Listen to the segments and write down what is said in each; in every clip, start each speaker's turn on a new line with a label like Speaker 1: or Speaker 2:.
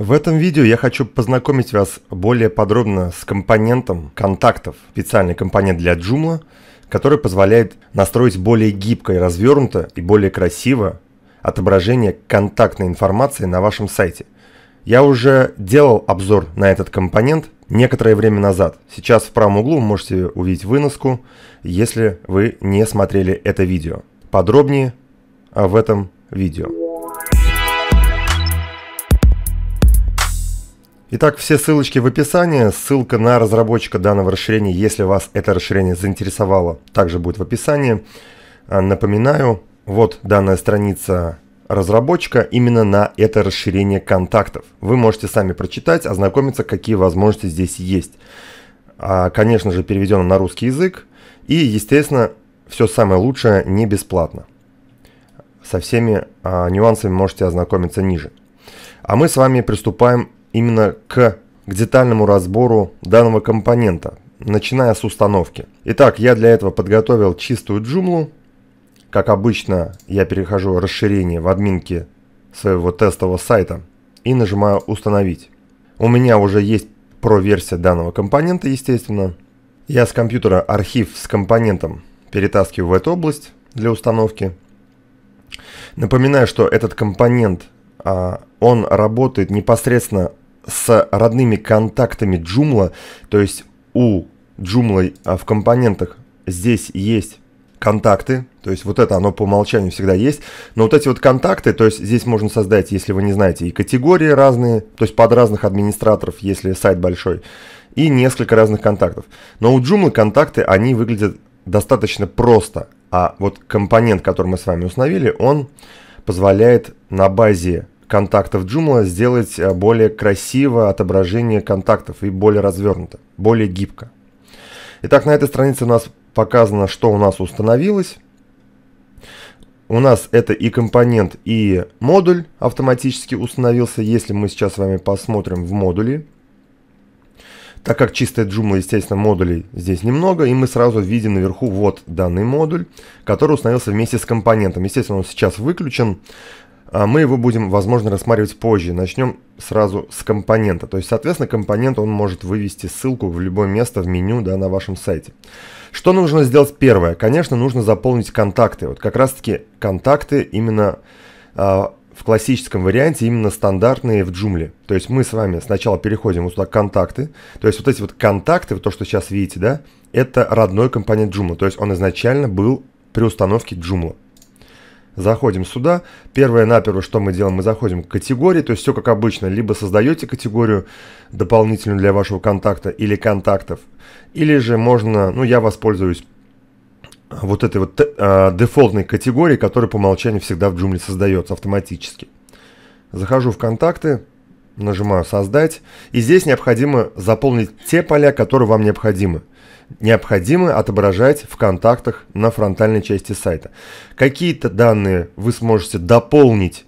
Speaker 1: В этом видео я хочу познакомить вас более подробно с компонентом контактов, специальный компонент для Joomla, который позволяет настроить более гибко и развернуто и более красиво отображение контактной информации на вашем сайте. Я уже делал обзор на этот компонент некоторое время назад. Сейчас в правом углу можете увидеть выноску, если вы не смотрели это видео. Подробнее в этом видео. Итак, все ссылочки в описании. Ссылка на разработчика данного расширения, если вас это расширение заинтересовало, также будет в описании. А, напоминаю, вот данная страница разработчика именно на это расширение контактов. Вы можете сами прочитать, ознакомиться, какие возможности здесь есть. А, конечно же, переведено на русский язык. И, естественно, все самое лучшее не бесплатно. Со всеми а, нюансами можете ознакомиться ниже. А мы с вами приступаем именно к, к детальному разбору данного компонента, начиная с установки. Итак, я для этого подготовил чистую джумлу. Как обычно, я перехожу расширение в админке своего тестового сайта и нажимаю «Установить». У меня уже есть про-версия данного компонента, естественно. Я с компьютера архив с компонентом перетаскиваю в эту область для установки. Напоминаю, что этот компонент, а, он работает непосредственно с родными контактами Joomla, то есть у Joomla а, в компонентах здесь есть контакты, то есть вот это оно по умолчанию всегда есть, но вот эти вот контакты, то есть здесь можно создать, если вы не знаете, и категории разные, то есть под разных администраторов, если сайт большой, и несколько разных контактов. Но у Joomla контакты, они выглядят достаточно просто, а вот компонент, который мы с вами установили, он позволяет на базе контактов Joomla сделать э, более красивое отображение контактов и более развернуто, более гибко. Итак, на этой странице у нас показано, что у нас установилось. У нас это и компонент, и модуль автоматически установился, если мы сейчас с вами посмотрим в модуле. Так как чистая Joomla, естественно, модулей здесь немного, и мы сразу видим наверху вот данный модуль, который установился вместе с компонентом. Естественно, он сейчас выключен, а мы его будем, возможно, рассматривать позже. Начнем сразу с компонента. То есть, соответственно, компонент он может вывести ссылку в любое место в меню да, на вашем сайте. Что нужно сделать первое? Конечно, нужно заполнить контакты. Вот как раз-таки контакты именно э, в классическом варианте, именно стандартные в Joomla. То есть мы с вами сначала переходим вот сюда контакты. То есть вот эти вот контакты, то, что сейчас видите, да, это родной компонент Joomla. То есть он изначально был при установке Joomla. Заходим сюда. Первое наперво, что мы делаем, мы заходим к категории, то есть все как обычно. Либо создаете категорию дополнительную для вашего контакта или контактов, или же можно, ну я воспользуюсь вот этой вот э, дефолтной категории, которая по умолчанию всегда в джумле создается автоматически. Захожу в контакты, нажимаю «Создать». И здесь необходимо заполнить те поля, которые вам необходимы. Необходимо отображать в контактах на фронтальной части сайта. Какие-то данные вы сможете дополнить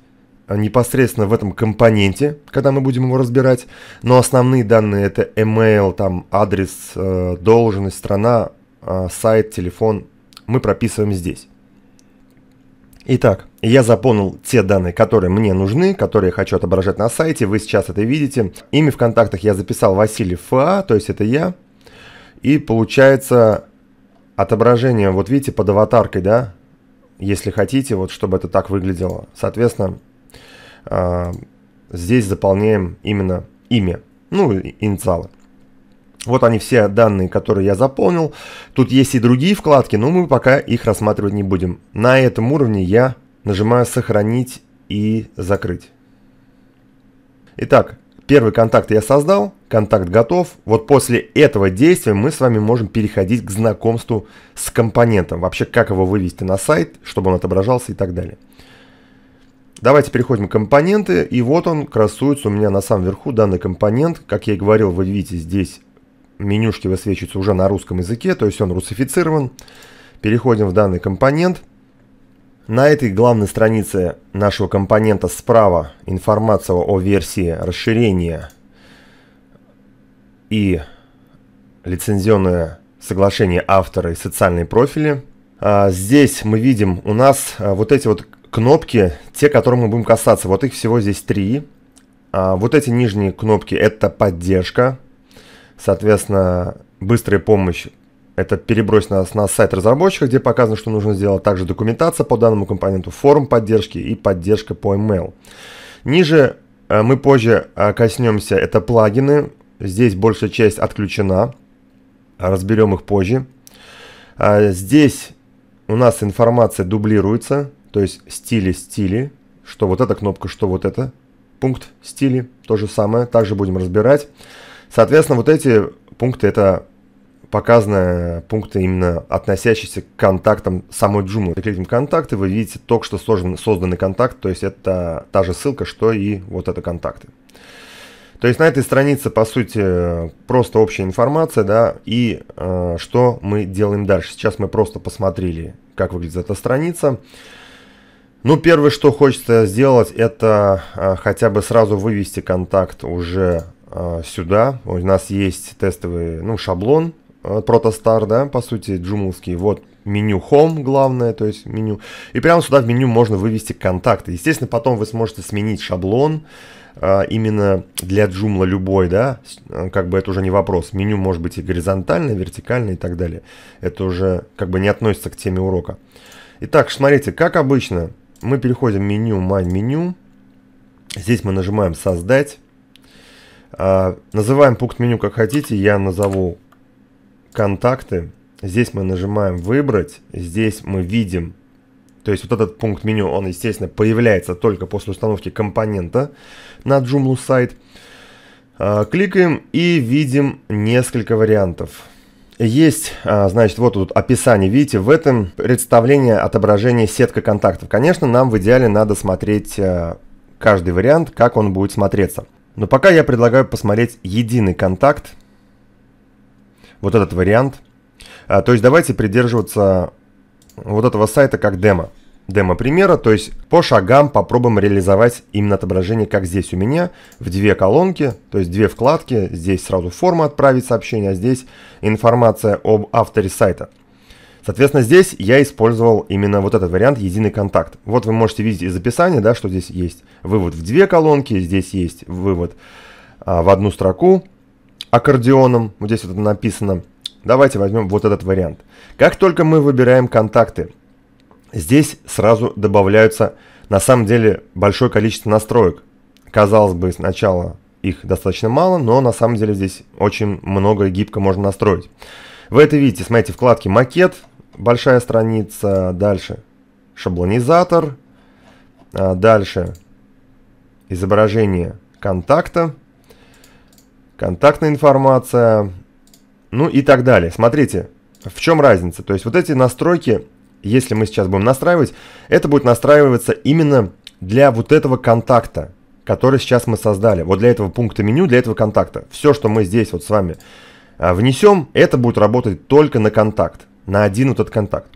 Speaker 1: а, непосредственно в этом компоненте, когда мы будем его разбирать. Но основные данные это email, там адрес, э, должность, страна, а, сайт, телефон. Мы прописываем здесь. Итак, я заполнил те данные, которые мне нужны, которые я хочу отображать на сайте. Вы сейчас это видите. Имя в контактах я записал Василий ФА, то есть это я. И получается отображение, вот видите, под аватаркой, да? Если хотите, вот чтобы это так выглядело. Соответственно, а, здесь заполняем именно имя, ну, инициалы. Вот они все данные, которые я заполнил. Тут есть и другие вкладки, но мы пока их рассматривать не будем. На этом уровне я нажимаю «Сохранить» и «Закрыть». Итак, первый контакт я создал, контакт готов. Вот после этого действия мы с вами можем переходить к знакомству с компонентом. Вообще, как его вывести на сайт, чтобы он отображался и так далее. Давайте переходим к компоненты. И вот он красуется у меня на самом верху данный компонент. Как я и говорил, вы видите здесь менюшки высвечивается уже на русском языке, то есть он русифицирован. Переходим в данный компонент. На этой главной странице нашего компонента справа информация о версии расширения и лицензионное соглашение автора и социальные профили. А, здесь мы видим у нас а, вот эти вот кнопки, те, которые мы будем касаться. Вот их всего здесь три. А, вот эти нижние кнопки – это поддержка, Соответственно, быстрая помощь это перебрось нас на сайт разработчика, где показано, что нужно сделать. Также документация по данному компоненту, форум поддержки и поддержка по email. Ниже э, мы позже э, коснемся, это плагины. Здесь большая часть отключена. Разберем их позже. А, здесь у нас информация дублируется, то есть стили, стили. Что вот эта кнопка, что вот это. Пункт стили, то же самое. Также будем разбирать. Соответственно, вот эти пункты это показаны пункты, именно относящиеся к контактам самой Joomla. Кликнем контакты, вы видите только что создан, созданный контакт, то есть это та же ссылка, что и вот это контакты. То есть на этой странице, по сути, просто общая информация, да, и э, что мы делаем дальше. Сейчас мы просто посмотрели, как выглядит эта страница. Ну, первое, что хочется сделать, это э, хотя бы сразу вывести контакт уже а, сюда. У нас есть тестовый, ну, шаблон протостар да, по сути, джумовский. Вот меню Home главное, то есть меню. И прямо сюда в меню можно вывести контакты. Естественно, потом вы сможете сменить шаблон а, именно для джумла любой, да, а, как бы это уже не вопрос. Меню может быть и горизонтальное, вертикальное и так далее. Это уже как бы не относится к теме урока. Итак, смотрите, как обычно, мы переходим в меню My меню Здесь мы нажимаем «Создать». А, называем пункт меню как хотите. Я назову контакты. Здесь мы нажимаем выбрать. Здесь мы видим. То есть вот этот пункт меню, он, естественно, появляется только после установки компонента на Joomla сайт. А, кликаем и видим несколько вариантов. Есть, а, значит, вот тут описание. Видите, в этом представление отображение сетка контактов. Конечно, нам в идеале надо смотреть каждый вариант, как он будет смотреться. Но пока я предлагаю посмотреть единый контакт, вот этот вариант. А, то есть давайте придерживаться вот этого сайта как демо. Демо примера, то есть по шагам попробуем реализовать именно отображение, как здесь у меня, в две колонки, то есть две вкладки. Здесь сразу форма отправить сообщение, а здесь информация об авторе сайта. Соответственно, здесь я использовал именно вот этот вариант единый контакт. Вот вы можете видеть из описания, да, что здесь есть вывод в две колонки, здесь есть вывод а, в одну строку аккордеоном, вот здесь вот это написано. Давайте возьмем вот этот вариант. Как только мы выбираем контакты, здесь сразу добавляются на самом деле большое количество настроек. Казалось бы, сначала их достаточно мало, но на самом деле здесь очень много гибко можно настроить. Вы это видите, смотрите, вкладки «Макет», большая страница, дальше шаблонизатор, а, дальше изображение контакта, контактная информация, ну и так далее. Смотрите, в чем разница? То есть вот эти настройки, если мы сейчас будем настраивать, это будет настраиваться именно для вот этого контакта, который сейчас мы создали. Вот для этого пункта меню, для этого контакта. Все, что мы здесь вот с вами а, внесем, это будет работать только на контакт на один этот контакт.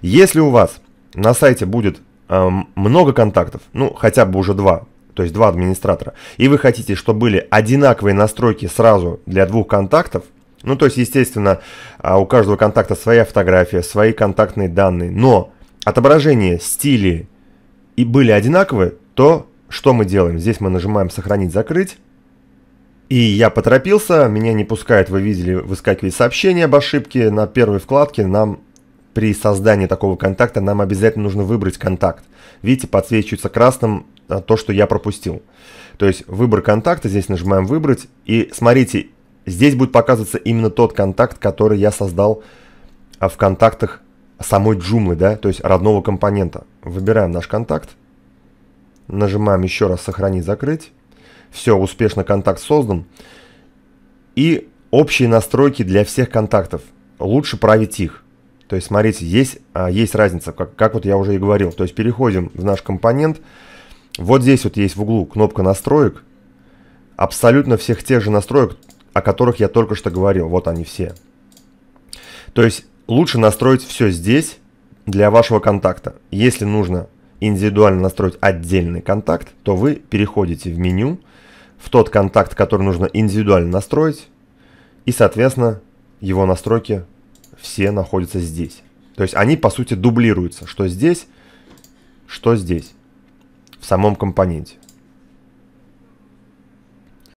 Speaker 1: Если у вас на сайте будет э, много контактов, ну хотя бы уже два, то есть два администратора, и вы хотите, чтобы были одинаковые настройки сразу для двух контактов, ну то есть естественно а, у каждого контакта своя фотография, свои контактные данные, но отображение стили и были одинаковые, то что мы делаем? Здесь мы нажимаем «Сохранить», «Закрыть», и я поторопился, меня не пускают, вы видели, выскакивает сообщение об ошибке на первой вкладке. Нам при создании такого контакта нам обязательно нужно выбрать контакт. Видите, подсвечивается красным а, то, что я пропустил. То есть выбор контакта, здесь нажимаем выбрать. И смотрите, здесь будет показываться именно тот контакт, который я создал а, в контактах самой джумлы, да, то есть родного компонента. Выбираем наш контакт. Нажимаем еще раз сохранить, закрыть. Все, успешно контакт создан. И общие настройки для всех контактов. Лучше править их. То есть, смотрите, есть, а, есть разница, как, как вот я уже и говорил. То есть, переходим в наш компонент. Вот здесь вот есть в углу кнопка настроек. Абсолютно всех тех же настроек, о которых я только что говорил. Вот они все. То есть, лучше настроить все здесь для вашего контакта. Если нужно индивидуально настроить отдельный контакт, то вы переходите в меню, в тот контакт, который нужно индивидуально настроить, и, соответственно, его настройки все находятся здесь. То есть они, по сути, дублируются, что здесь, что здесь, в самом компоненте.